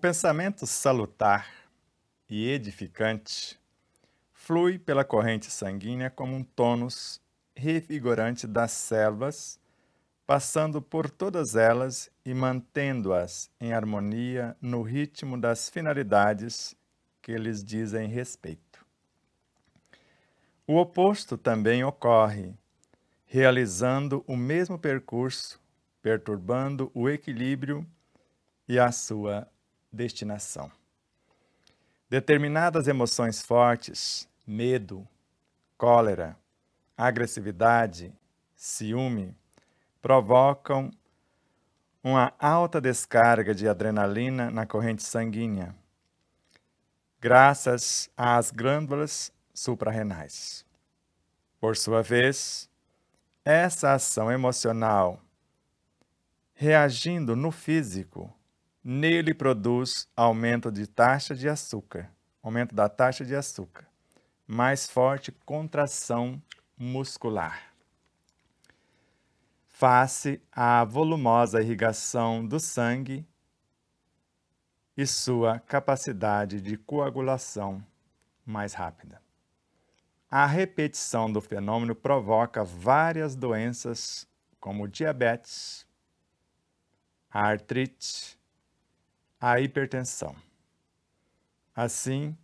pensamento salutar e edificante flui pela corrente sanguínea como um tônus revigorante das células, passando por todas elas e mantendo-as em harmonia no ritmo das finalidades que lhes dizem respeito. O oposto também ocorre, realizando o mesmo percurso, perturbando o equilíbrio e a sua destinação. Determinadas emoções fortes, medo, cólera, agressividade, ciúme, provocam uma alta descarga de adrenalina na corrente sanguínea, graças às glândulas suprarrenais. Por sua vez, essa ação emocional, reagindo no físico, nele produz aumento de taxa de açúcar, aumento da taxa de açúcar, mais forte contração muscular. Face à volumosa irrigação do sangue e sua capacidade de coagulação mais rápida. A repetição do fenômeno provoca várias doenças, como diabetes, artrite, a hipertensão. Assim,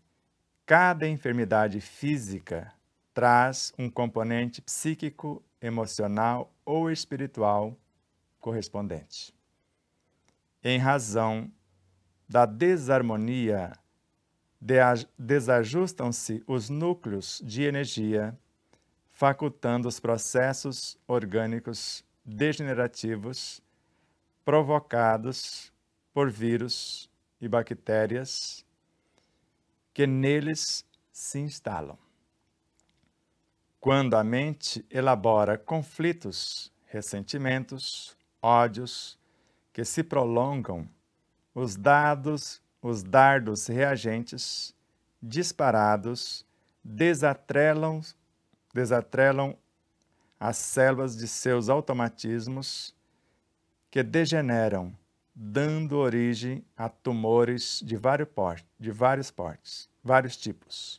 cada enfermidade física traz um componente psíquico, emocional ou espiritual correspondente. Em razão da desarmonia, desajustam-se os núcleos de energia, facultando os processos orgânicos degenerativos provocados por vírus e bactérias que neles se instalam. Quando a mente elabora conflitos, ressentimentos, ódios que se prolongam, os dados, os dardos reagentes disparados desatrelam, desatrelam as células de seus automatismos que degeneram dando origem a tumores de vários, portes, de vários portes, vários tipos,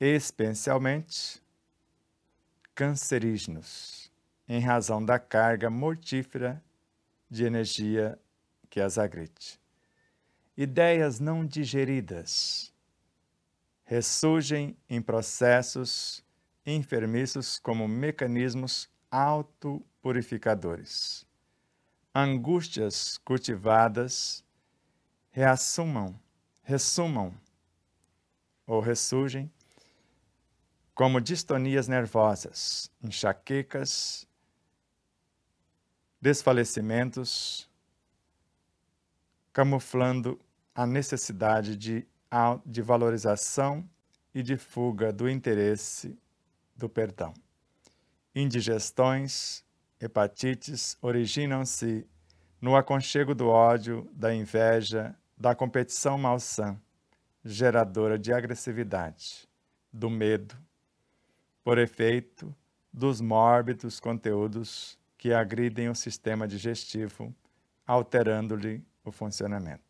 especialmente cancerígenos, em razão da carga mortífera de energia que as agride. Ideias não digeridas ressurgem em processos enfermiços como mecanismos autopurificadores angústias cultivadas reassumam, ressumam ou ressurgem como distonias nervosas, enxaquecas, desfalecimentos, camuflando a necessidade de, de valorização e de fuga do interesse do perdão. Indigestões, hepatites originam-se no aconchego do ódio, da inveja, da competição malsã, geradora de agressividade, do medo, por efeito dos mórbidos conteúdos que agridem o sistema digestivo, alterando-lhe o funcionamento.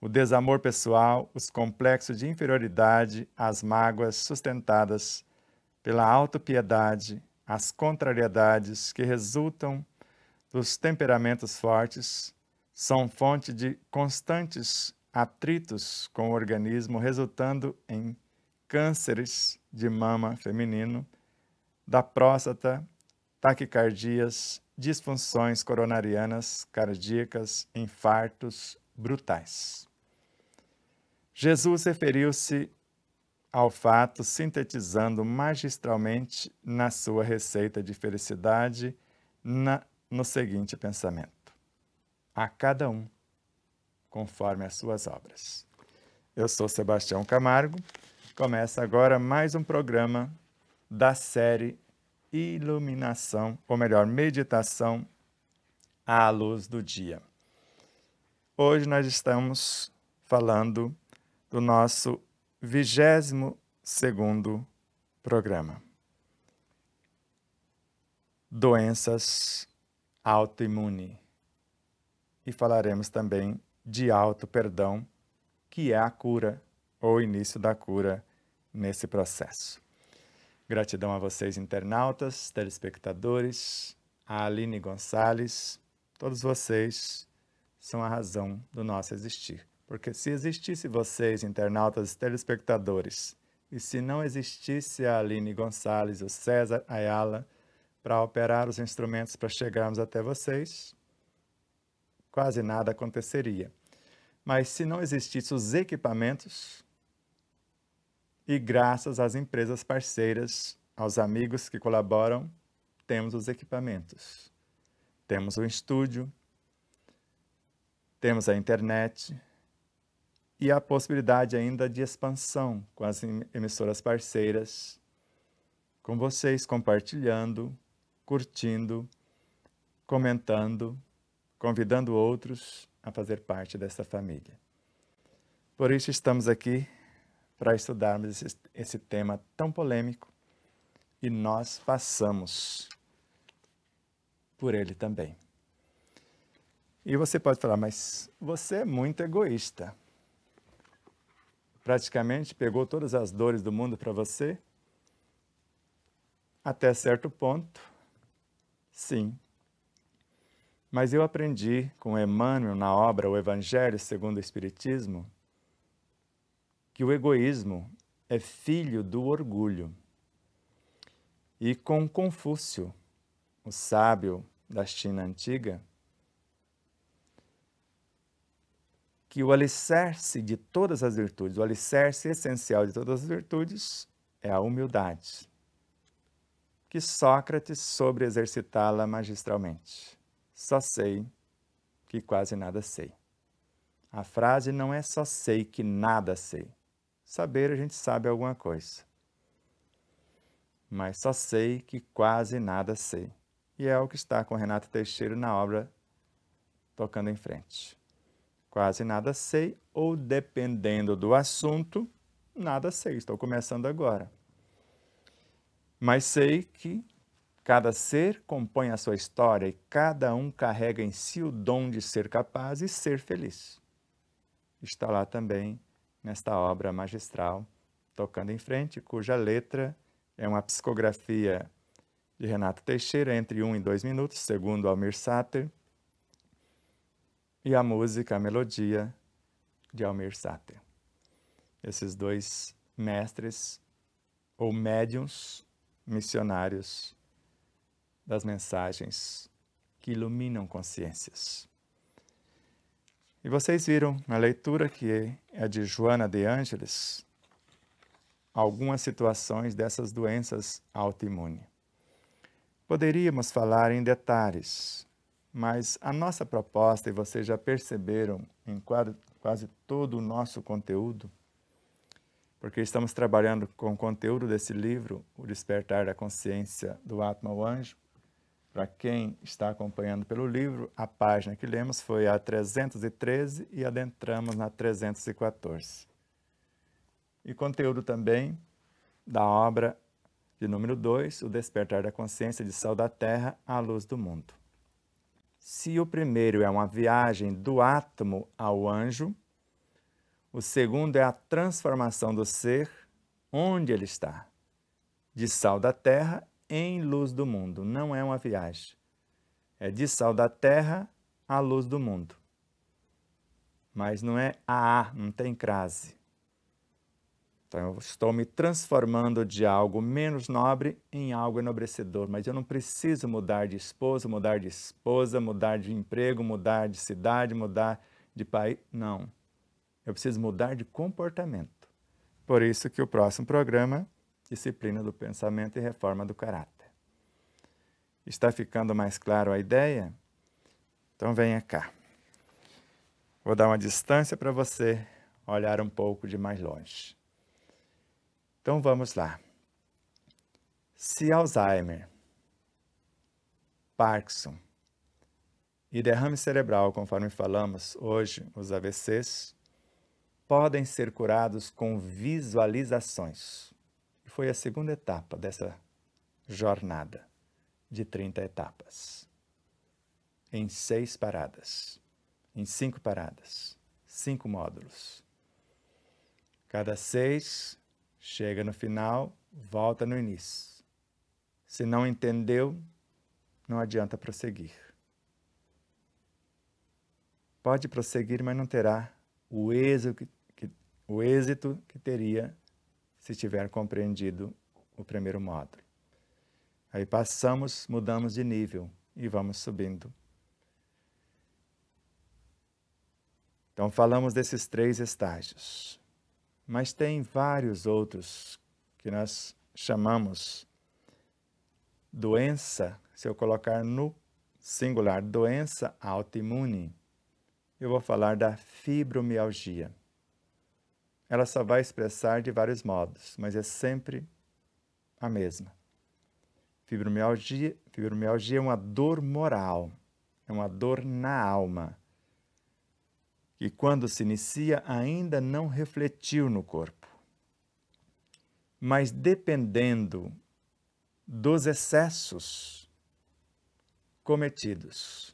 O desamor pessoal, os complexos de inferioridade, as mágoas sustentadas pela autopiedade as contrariedades que resultam dos temperamentos fortes são fonte de constantes atritos com o organismo, resultando em cânceres de mama feminino, da próstata, taquicardias, disfunções coronarianas, cardíacas, infartos brutais. Jesus referiu-se ao fato, sintetizando magistralmente na sua receita de felicidade na, no seguinte pensamento: a cada um conforme as suas obras. Eu sou Sebastião Camargo. Começa agora mais um programa da série Iluminação, ou melhor, Meditação à Luz do Dia. Hoje nós estamos falando do nosso 22 segundo programa. Doenças autoimune. E falaremos também de auto perdão, que é a cura ou início da cura nesse processo. Gratidão a vocês internautas, telespectadores, a Aline Gonçalves, todos vocês são a razão do nosso existir. Porque se existisse vocês, internautas telespectadores, e se não existisse a Aline Gonçalves o César Ayala para operar os instrumentos para chegarmos até vocês, quase nada aconteceria. Mas se não existissem os equipamentos, e graças às empresas parceiras, aos amigos que colaboram, temos os equipamentos. Temos o estúdio, temos a internet, e a possibilidade ainda de expansão com as emissoras parceiras, com vocês compartilhando, curtindo, comentando, convidando outros a fazer parte dessa família. Por isso estamos aqui para estudarmos esse, esse tema tão polêmico e nós passamos por ele também. E você pode falar, mas você é muito egoísta praticamente pegou todas as dores do mundo para você? Até certo ponto, sim. Mas eu aprendi com Emmanuel na obra O Evangelho segundo o Espiritismo que o egoísmo é filho do orgulho. E com Confúcio, o sábio da China antiga, que o alicerce de todas as virtudes, o alicerce essencial de todas as virtudes é a humildade, que Sócrates sobre exercitá-la magistralmente. Só sei que quase nada sei. A frase não é só sei que nada sei. Saber a gente sabe alguma coisa. Mas só sei que quase nada sei. E é o que está com Renato Teixeira na obra Tocando em Frente quase nada sei, ou dependendo do assunto, nada sei, estou começando agora. Mas sei que cada ser compõe a sua história e cada um carrega em si o dom de ser capaz e ser feliz. Está lá também nesta obra magistral, Tocando em Frente, cuja letra é uma psicografia de Renato Teixeira, entre um e dois minutos, segundo Almir Sater e a música, a melodia de Almir Sater. Esses dois mestres ou médiums missionários das mensagens que iluminam consciências. E vocês viram na leitura que é de Joana de Ângeles algumas situações dessas doenças autoimunes. Poderíamos falar em detalhes, mas a nossa proposta, e vocês já perceberam em quase, todo o nosso conteúdo, porque estamos trabalhando com o conteúdo desse livro, O Despertar da Consciência do Atma ao Anjo. Para quem está acompanhando pelo livro, a página que lemos foi a 313 e adentramos na 314. E conteúdo também da obra de número 2, O Despertar da Consciência de Sal da Terra à Luz do Mundo. Se o primeiro é uma viagem do átomo ao anjo, o segundo é a transformação do ser onde ele está, de sal da terra em luz do mundo. Não é uma viagem. É de sal da terra à luz do mundo. Mas não é a, não tem crase. Então, eu estou me transformando de algo menos nobre em algo enobrecedor, mas eu não preciso mudar de esposo, mudar de esposa, mudar de emprego, mudar de cidade, mudar de país. Não. Eu preciso mudar de comportamento. Por isso que o próximo programa, Disciplina do Pensamento e Reforma do Caráter. Está ficando mais claro a ideia? Então venha cá. Vou dar uma distância para você olhar um pouco de mais longe. Então vamos lá. Se Alzheimer, Parkinson e derrame cerebral, conforme falamos hoje, os AVCs, podem ser curados com visualizações. Foi a segunda etapa dessa jornada de 30 etapas. Em seis paradas, em cinco paradas, cinco módulos. Cada seis Chega no final, volta no início. Se não entendeu, não adianta prosseguir. Pode prosseguir, mas não terá o êxito que, que, o êxito que teria se tiver compreendido o primeiro módulo. Aí passamos, mudamos de nível e vamos subindo. Então, falamos desses três estágios mas tem vários outros que nós chamamos doença, se eu colocar no singular, doença autoimune, eu vou falar da fibromialgia. Ela só vai expressar de vários modos, mas é sempre a mesma. Fibromialgia, fibromialgia é uma dor moral, é uma dor na alma e quando se inicia, ainda não refletiu no corpo. Mas dependendo dos excessos cometidos,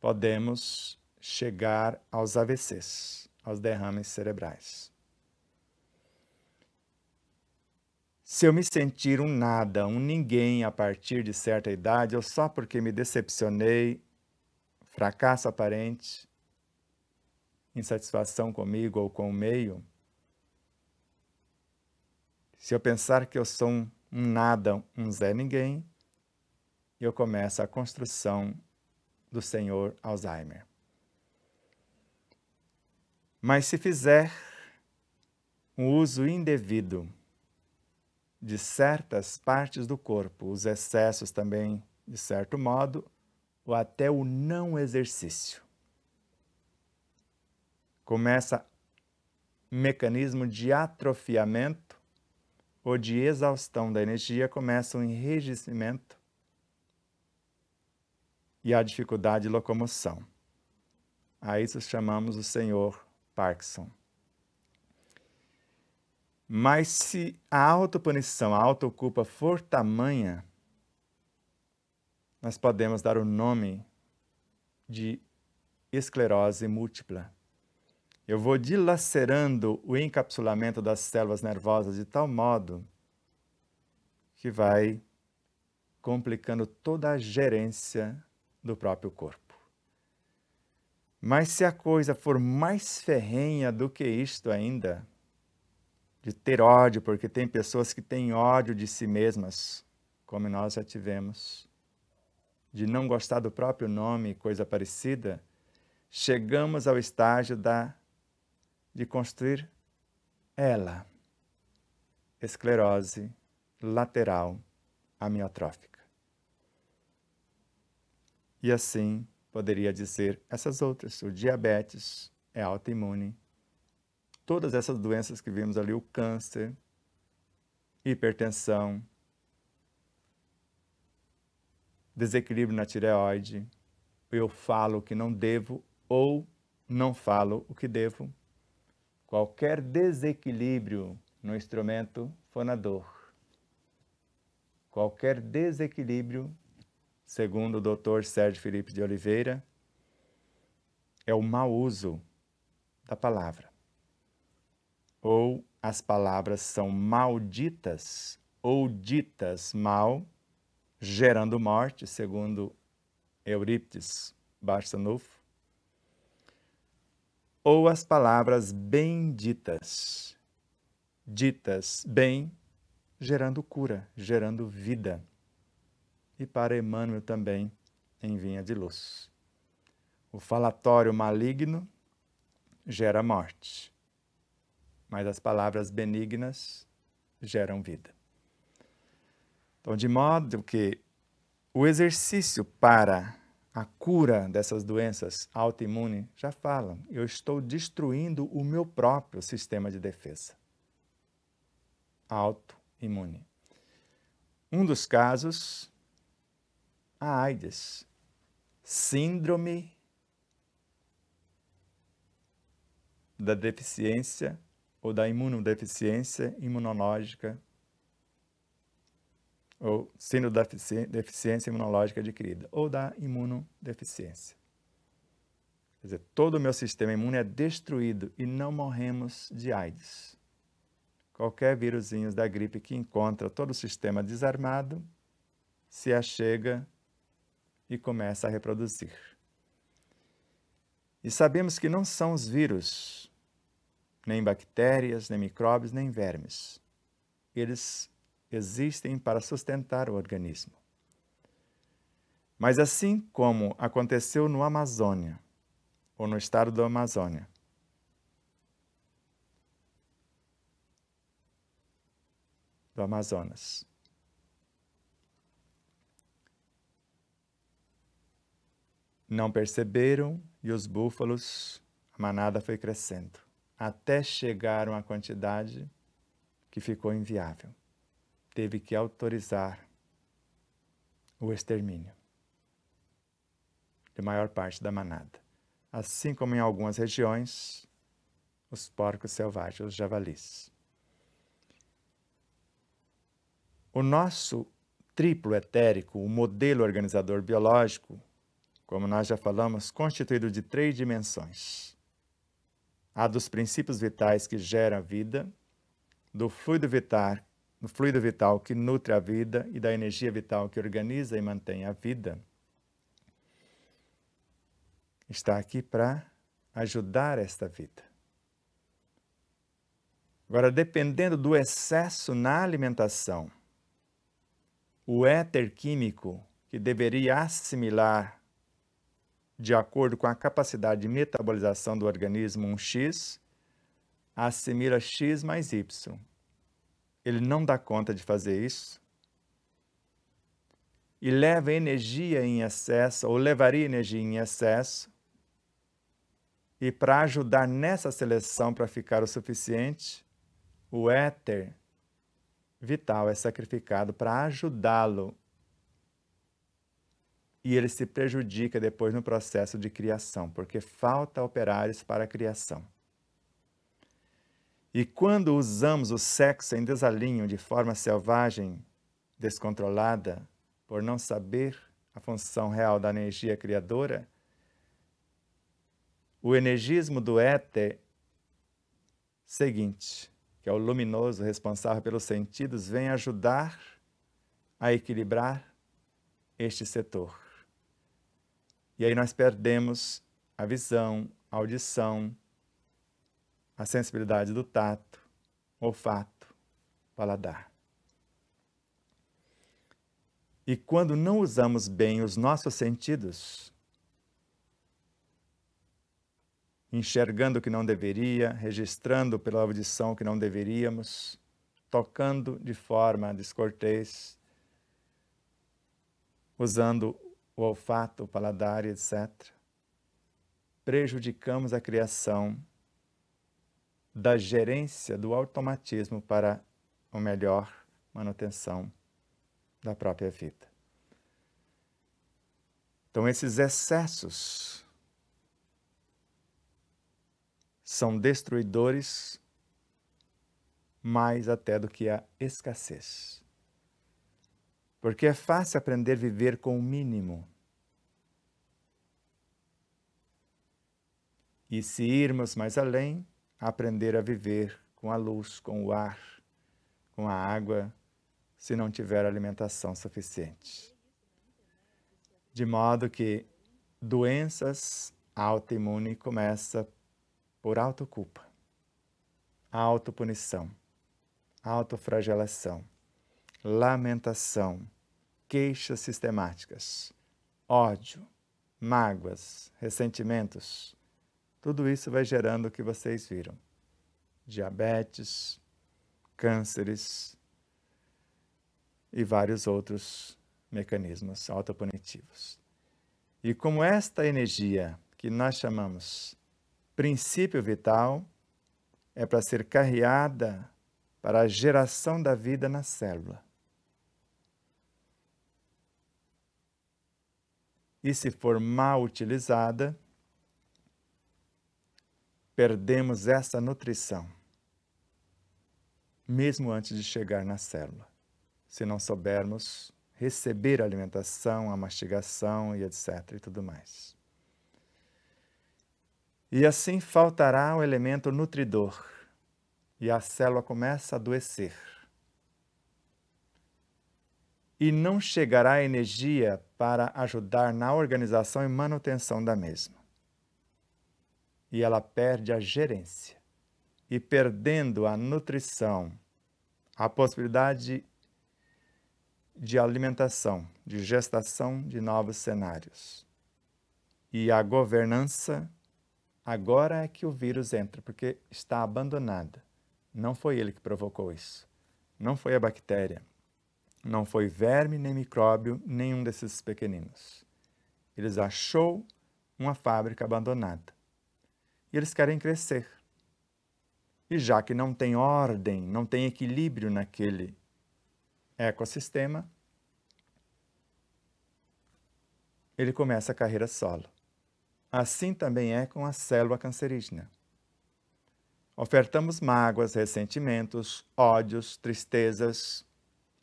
podemos chegar aos AVCs, aos derrames cerebrais. Se eu me sentir um nada, um ninguém a partir de certa idade, ou só porque me decepcionei, fracasso aparente, insatisfação comigo ou com o meio, se eu pensar que eu sou um nada, um Zé Ninguém, eu começo a construção do senhor Alzheimer. Mas se fizer um uso indevido de certas partes do corpo, os excessos também, de certo modo, ou até o não exercício, começa mecanismo de atrofiamento ou de exaustão da energia, começa o um enrijecimento e a dificuldade de locomoção. A isso chamamos o senhor Parkinson. Mas se a autopunição, a autoculpa for tamanha, nós podemos dar o nome de esclerose múltipla. Eu vou dilacerando o encapsulamento das células nervosas de tal modo que vai complicando toda a gerência do próprio corpo. Mas se a coisa for mais ferrenha do que isto ainda, de ter ódio, porque tem pessoas que têm ódio de si mesmas, como nós já tivemos, de não gostar do próprio nome, coisa parecida, chegamos ao estágio da de construir ela, esclerose lateral amiotrófica. E assim poderia dizer essas outras, o diabetes é autoimune, todas essas doenças que vimos ali, o câncer, hipertensão, desequilíbrio na tireoide, eu falo o que não devo ou não falo o que devo, qualquer desequilíbrio no instrumento fonador. Qualquer desequilíbrio, segundo o Dr. Sérgio Felipe de Oliveira, é o mau uso da palavra. Ou as palavras são malditas ou ditas mal, gerando morte, segundo Eurípides Barçanufo ou as palavras benditas, ditas bem, gerando cura, gerando vida. E para Emmanuel também, em vinha de luz. O falatório maligno gera morte, mas as palavras benignas geram vida. Então, de modo que o exercício para a cura dessas doenças autoimunes, já falam, eu estou destruindo o meu próprio sistema de defesa autoimune. Um dos casos, a AIDS, síndrome da deficiência ou da imunodeficiência imunológica ou síndrome da deficiência imunológica adquirida, ou da imunodeficiência. Quer dizer, todo o meu sistema imune é destruído e não morremos de AIDS. Qualquer vírus da gripe que encontra todo o sistema desarmado se achega e começa a reproduzir. E sabemos que não são os vírus, nem bactérias, nem micróbios, nem vermes. Eles existem para sustentar o organismo. Mas assim como aconteceu no Amazônia, ou no estado Amazônia, do Amazonas. Não perceberam e os búfalos, a manada foi crescendo, até chegaram à quantidade que ficou inviável teve que autorizar o extermínio de maior parte da manada. Assim como em algumas regiões, os porcos selvagens, os javalis. O nosso triplo etérico, o modelo organizador biológico, como nós já falamos, constituído de três dimensões: a dos princípios vitais que geram a vida, do fluido vital no fluido vital que nutre a vida e da energia vital que organiza e mantém a vida, está aqui para ajudar esta vida. Agora, dependendo do excesso na alimentação, o éter químico que deveria assimilar, de acordo com a capacidade de metabolização do organismo, um X, assimila X mais Y ele não dá conta de fazer isso e leva energia em excesso, ou levaria energia em excesso, e para ajudar nessa seleção para ficar o suficiente, o éter vital é sacrificado para ajudá-lo. E ele se prejudica depois no processo de criação, porque falta operários para a criação. E quando usamos o sexo em desalinho de forma selvagem, descontrolada, por não saber a função real da energia criadora, o energismo do éter seguinte, que é o luminoso responsável pelos sentidos, vem ajudar a equilibrar este setor. E aí nós perdemos a visão, a audição, a sensibilidade do tato, olfato, paladar. E quando não usamos bem os nossos sentidos, enxergando o que não deveria, registrando pela audição o que não deveríamos, tocando de forma descortês, usando o olfato, o paladar, etc., prejudicamos a criação da gerência do automatismo para a melhor manutenção da própria vida. Então, esses excessos são destruidores mais até do que a escassez. Porque é fácil aprender a viver com o mínimo. E se irmos mais além, aprender a viver com a luz, com o ar, com a água, se não tiver alimentação suficiente. De modo que doenças autoimune começa por autoculpa, autopunição, autofragelação, lamentação, queixas sistemáticas, ódio, mágoas, ressentimentos, tudo isso vai gerando o que vocês viram: diabetes, cânceres e vários outros mecanismos autopunitivos. E como esta energia que nós chamamos princípio vital é para ser carreada para a geração da vida na célula. E se for mal utilizada, perdemos essa nutrição, mesmo antes de chegar na célula, se não soubermos receber a alimentação, a mastigação e etc. e tudo mais. E assim faltará o elemento nutridor e a célula começa a adoecer. E não chegará energia para ajudar na organização e manutenção da mesma e ela perde a gerência. E perdendo a nutrição, a possibilidade de alimentação, de gestação de novos cenários. E a governança, agora é que o vírus entra, porque está abandonada. Não foi ele que provocou isso. Não foi a bactéria. Não foi verme nem micróbio, nenhum desses pequeninos. Eles achou uma fábrica abandonada e eles querem crescer. E já que não tem ordem, não tem equilíbrio naquele ecossistema, ele começa a carreira solo. Assim também é com a célula cancerígena. Ofertamos mágoas, ressentimentos, ódios, tristezas,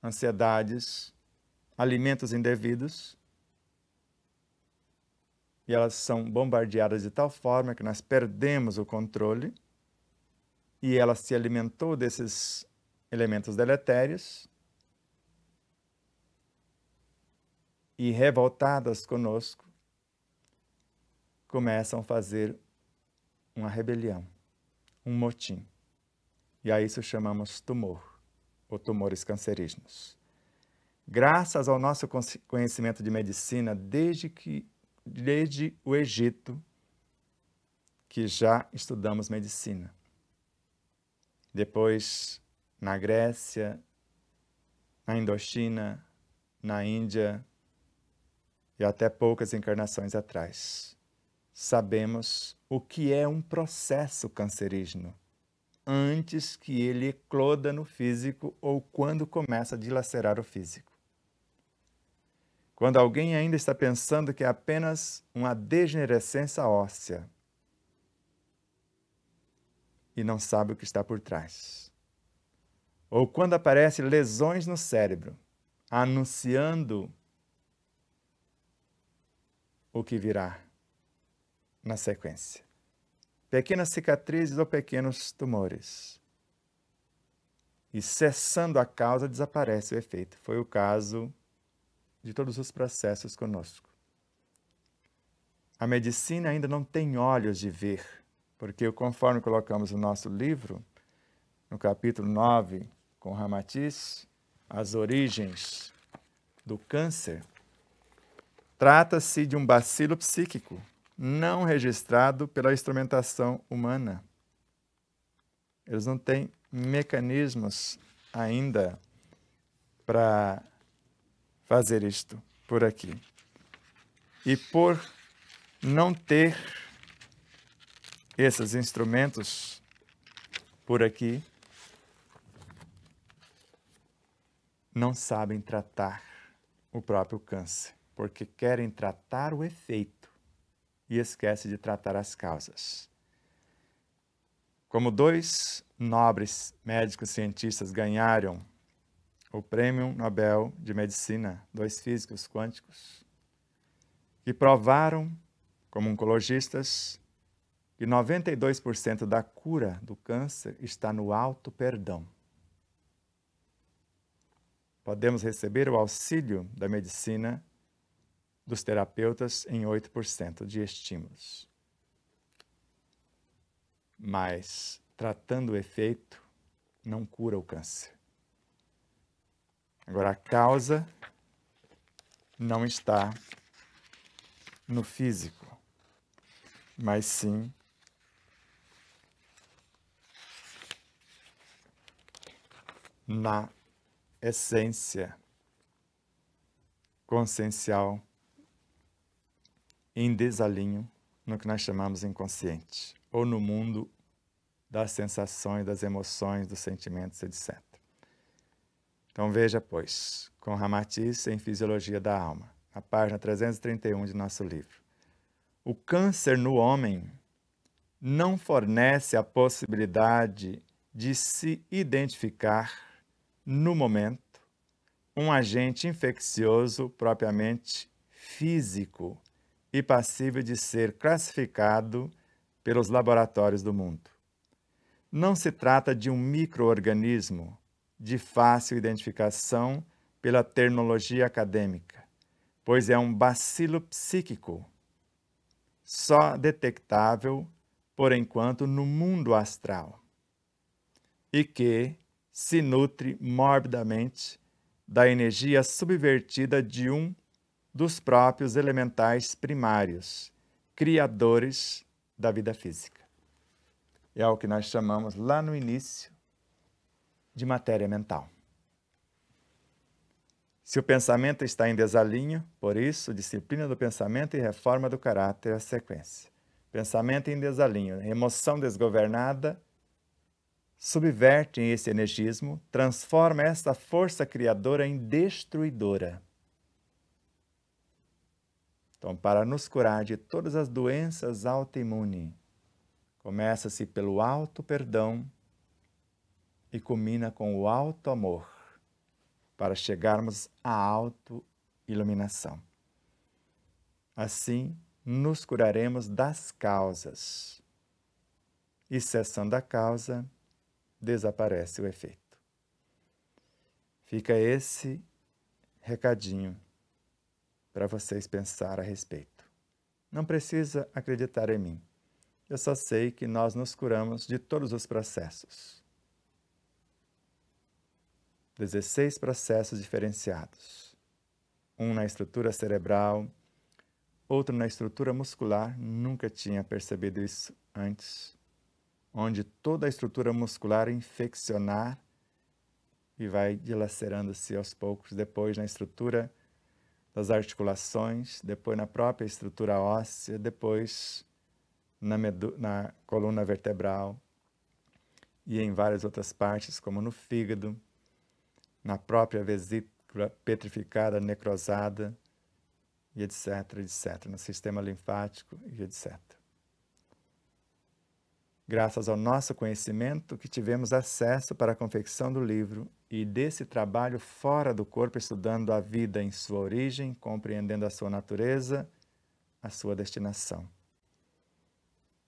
ansiedades, alimentos indevidos e elas são bombardeadas de tal forma que nós perdemos o controle e ela se alimentou desses elementos deletérios e revoltadas conosco começam a fazer uma rebelião, um motim. E a isso chamamos tumor, ou tumores cancerígenos. Graças ao nosso conhecimento de medicina, desde que desde o Egito que já estudamos medicina. Depois, na Grécia, na Indochina, na Índia e até poucas encarnações atrás. Sabemos o que é um processo cancerígeno antes que ele ecloda no físico ou quando começa a dilacerar o físico quando alguém ainda está pensando que é apenas uma degenerescência óssea e não sabe o que está por trás. Ou quando aparecem lesões no cérebro, anunciando o que virá na sequência. Pequenas cicatrizes ou pequenos tumores. E cessando a causa, desaparece o efeito. Foi o caso de todos os processos conosco. A medicina ainda não tem olhos de ver, porque conforme colocamos no nosso livro, no capítulo 9, com Ramatiz, As Origens do Câncer, trata-se de um bacilo psíquico não registrado pela instrumentação humana. Eles não têm mecanismos ainda para fazer isto por aqui. E por não ter esses instrumentos por aqui, não sabem tratar o próprio câncer, porque querem tratar o efeito e esquece de tratar as causas. Como dois nobres médicos cientistas ganharam o Prêmio Nobel de Medicina, dois físicos quânticos, que provaram, como oncologistas, que 92% da cura do câncer está no alto perdão. Podemos receber o auxílio da medicina dos terapeutas em 8% de estímulos. Mas tratando o efeito, não cura o câncer. Agora, a causa não está no físico, mas sim na essência consciencial em desalinho no que nós chamamos inconsciente, ou no mundo das sensações, das emoções, dos sentimentos, etc. Então veja, pois, com Ramatiz em Fisiologia da Alma, na página 331 de nosso livro. O câncer no homem não fornece a possibilidade de se identificar, no momento, um agente infeccioso propriamente físico e passível de ser classificado pelos laboratórios do mundo. Não se trata de um microorganismo de fácil identificação pela terminologia acadêmica, pois é um bacilo psíquico, só detectável, por enquanto, no mundo astral, e que se nutre morbidamente da energia subvertida de um dos próprios elementais primários, criadores da vida física. É o que nós chamamos lá no início de matéria mental. Se o pensamento está em desalinho, por isso, disciplina do pensamento e reforma do caráter é a sequência. Pensamento em desalinho, emoção desgovernada, subverte esse energismo, transforma essa força criadora em destruidora. Então, para nos curar de todas as doenças autoimunes, começa-se pelo alto perdão e culmina com o alto amor, para chegarmos à auto-iluminação. Assim, nos curaremos das causas. E cessando a causa, desaparece o efeito. Fica esse recadinho para vocês pensar a respeito. Não precisa acreditar em mim. Eu só sei que nós nos curamos de todos os processos. 16 processos diferenciados. Um na estrutura cerebral, outro na estrutura muscular, nunca tinha percebido isso antes, onde toda a estrutura muscular infeccionar e vai dilacerando-se aos poucos, depois na estrutura das articulações, depois na própria estrutura óssea, depois na, na coluna vertebral e em várias outras partes, como no fígado, na própria vesícula petrificada, necrosada, e etc, etc, no sistema linfático e etc. Graças ao nosso conhecimento que tivemos acesso para a confecção do livro e desse trabalho fora do corpo, estudando a vida em sua origem, compreendendo a sua natureza, a sua destinação.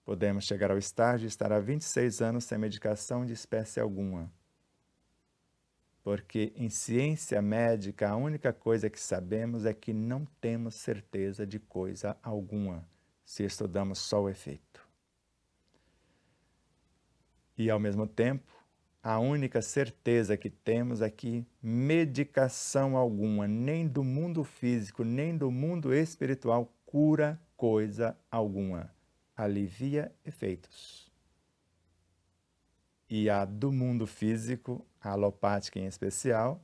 Podemos chegar ao estágio de estar há 26 anos sem medicação de espécie alguma, porque em ciência médica a única coisa que sabemos é que não temos certeza de coisa alguma se estudamos só o efeito. E ao mesmo tempo, a única certeza que temos é que medicação alguma, nem do mundo físico, nem do mundo espiritual, cura coisa alguma, alivia efeitos e a do mundo físico, a alopática em especial,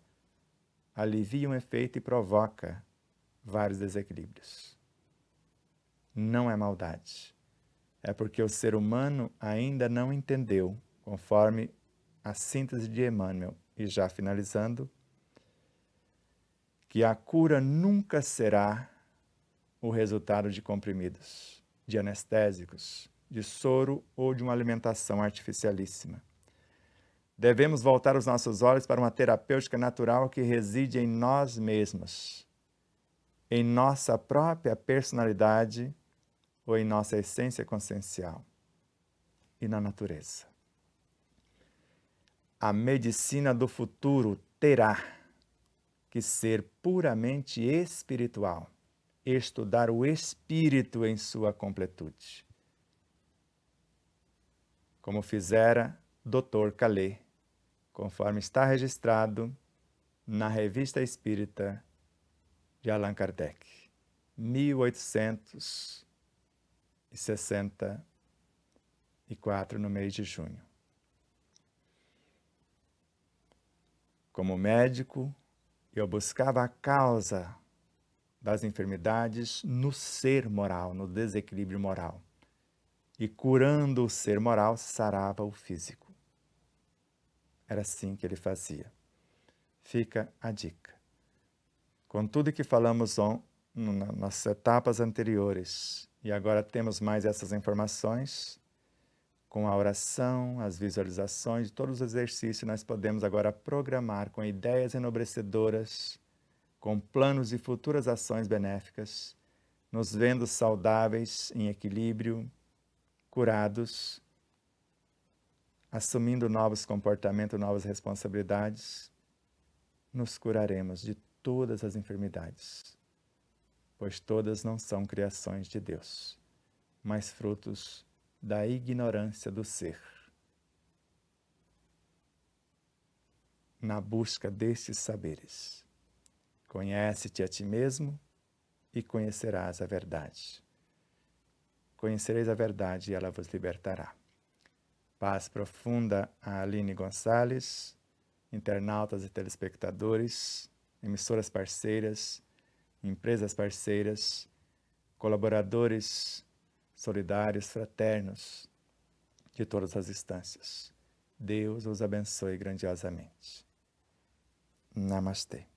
alivia um efeito e provoca vários desequilíbrios. Não é maldade. É porque o ser humano ainda não entendeu, conforme a síntese de Emmanuel, e já finalizando, que a cura nunca será o resultado de comprimidos, de anestésicos, de soro ou de uma alimentação artificialíssima Devemos voltar os nossos olhos para uma terapêutica natural que reside em nós mesmos, em nossa própria personalidade ou em nossa essência consciencial e na natureza. A medicina do futuro terá que ser puramente espiritual, estudar o espírito em sua completude. Como fizera Dr. Calais, conforme está registrado na Revista Espírita de Allan Kardec, 1864, no mês de junho. Como médico, eu buscava a causa das enfermidades no ser moral, no desequilíbrio moral. E curando o ser moral, sarava o físico. Era assim que ele fazia. Fica a dica. Com tudo que falamos on, nas etapas anteriores, e agora temos mais essas informações, com a oração, as visualizações, todos os exercícios, nós podemos agora programar com ideias enobrecedoras, com planos e futuras ações benéficas, nos vendo saudáveis, em equilíbrio, curados assumindo novos comportamentos, novas responsabilidades, nos curaremos de todas as enfermidades, pois todas não são criações de Deus, mas frutos da ignorância do ser. Na busca destes saberes, conhece-te a ti mesmo e conhecerás a verdade. Conhecereis a verdade e ela vos libertará. Paz profunda a Aline Gonçalves, internautas e telespectadores, emissoras parceiras, empresas parceiras, colaboradores solidários, fraternos de todas as instâncias. Deus os abençoe grandiosamente. Namastê.